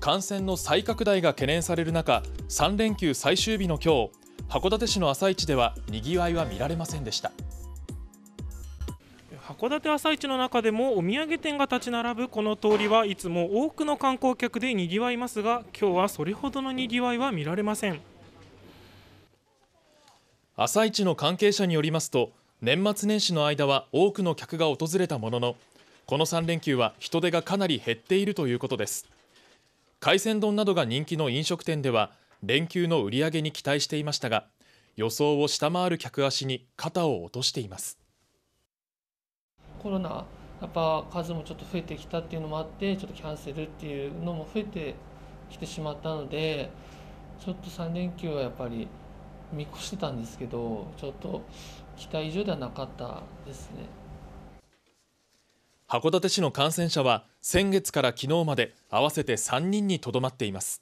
感染の再拡大が懸念される中3連休最終日の今日函館市の朝市ではにぎわいは見られませんでした函館朝市の中でもお土産店が立ち並ぶこの通りはいつも多くの観光客でにぎわいますが今日はそれほどのにぎわいは見られません朝市の関係者によりますと年末年始の間は多くの客が訪れたもののこの3連休は人手がかなり減っているということです。海鮮丼などが人気の飲食店では連休の売り上げに期待していましたが予想を下回る客足に肩を落としていますコロナやっぱ数もちょっと増えてきたっていうのもあってちょっとキャンセルっていうのも増えてきてしまったのでちょっと3連休はやっぱり見越してたんですけどちょっと期待以上ではなかったですね。函館市の感染者は先月から昨日まで合わせて3人にとどまっています